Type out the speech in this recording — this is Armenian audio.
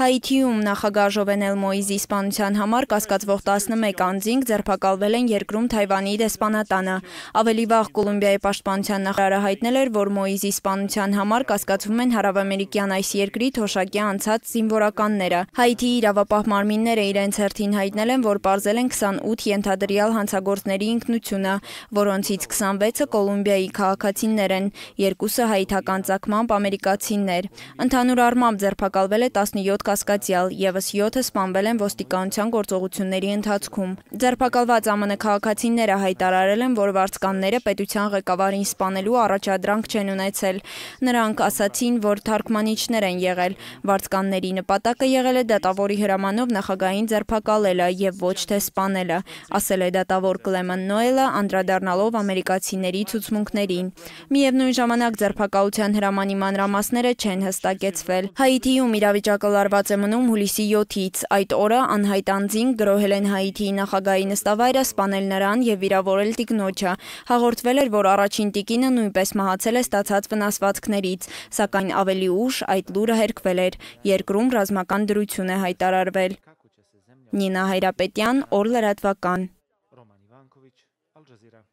Հայիթիում նախագահ Ժովենել Մոիզի սպանության համար կասկածվող 11 անձինք ձերբակալվել են երկրում Թայվանի դեսպանատանը։ Ավելի վաղ Կոլումբիայի պաշտպանության նախարարը հայտնել էր, որ Մոիզի սպանության համար կասկածվում են հարավամերիկյան այս երկրի թոշակի անցած զինվորականները։ Հայիթիի իրավապահ մարմինները իրենց հերթին հայտնել են, որ ողջել են 28 ենթադրյալ հանցագործների ինքնությունը, որոնցից 26-ը Կոլումբիայի քաղաքացիներ են, երկուսը հայիթական ցակմամբ ամերիկացիներ։ Ընդհանուր առմամբ ձերբակալվել է 17 կասկածյալ, եւս 7-ը սպանվել են ոստիկանության գործողությունների ընթացքում։ Ձերբակալված ԱՄՆ քաղաքացիները հայտարարել են, որ վարձկանները պետության ղեկավարին սպանելու առաջադրանք չեն ունեցել։ Նրանք ասացին, որ թարգմանիչներ են եղել։ Վարձկանների նպատակը եղել է դատավորի հրամանով նախագահային ձերբակալելը եւ ոչ թե սպանելը, ասել է դատավոր Կլեմեն Նոելը անդրադառնալով ամերիկացիների ցուցմունքներին։ Միևնույն ժամանակ ձերբակալության հրամանի մանրամասները չեն հստակեցվել ստացվել։ Հայիթիում իրավիճակը լարված է մնում հուլիսի 7-ից։ Այդ օրը անհայտ անձին գրոհել են Հայիթիի նախագահի նստավայրը, սպանել նրան եւ վիրավորել տիկնոջը։ Հաղորդվել էր, որ առաջին տիկինը նույնպես մահացել է ստացած վնասվածքներից, սակայն ավելի ուշ այդ լուրը հերկվել էր։ Երկրում ռազմական դրություն է հայտարարվել։ Նինա Հայրապետյան, Օր լրատվական։ Ռոման Իվանկովիչ, Ալ Ջազիրա